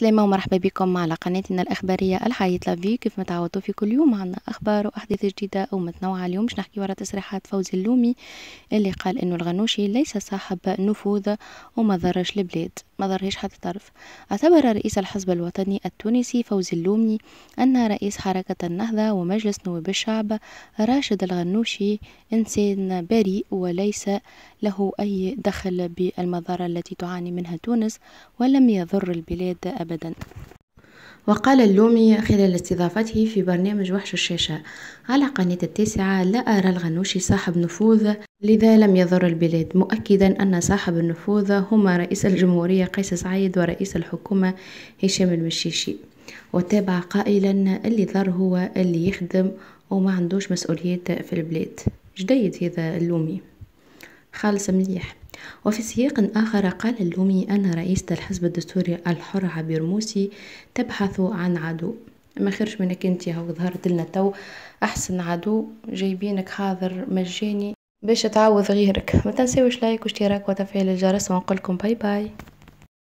سلامة ومرحبا بكم على قناتنا الإخبارية الحياة لافي كيف متعودتوا في كل يوم عنا أخبار وأحداث جديدة ومتنوعة متنوعة اليوم باش نحكي وراء تصريحات فوزي اللومي اللي قال إنه الغنوشي ليس صاحب نفوذ وما ضرش البلاد ما ظهرهاش حد تعرف اعتبر رئيس الحزب الوطني التونسي فوزي اللومني أن رئيس حركة النهضة ومجلس نواب الشعب راشد الغنوشي إنسان بريء وليس له أي دخل بالمضارة التي تعاني منها تونس ولم يضر البلاد أبدا وقال اللومي خلال استضافته في برنامج وحش الشاشة على قناة التاسعة لا أرى الغنوشي صاحب نفوذ لذا لم يضر البلاد مؤكدا أن صاحب النفوذ هما رئيس الجمهورية قيس سعيد ورئيس الحكومة هشام المشيشي وتابع قائلا اللي ضر هو اللي يخدم وما عندوش مسؤوليات في البلاد جديد هذا اللومي خالص مليح وفي سياق آخر قال اللومي أن رئيسة الحزب الدستوري الحر عبير موسي تبحث عن عدو ما خيرش منك انت هو ظهرت لنا تو احسن عدو جايبينك حاضر مجاني باش تعوض غيرك ما تنسيوش لايك واشتراك وتفعيل الجرس ونقولكم باي باي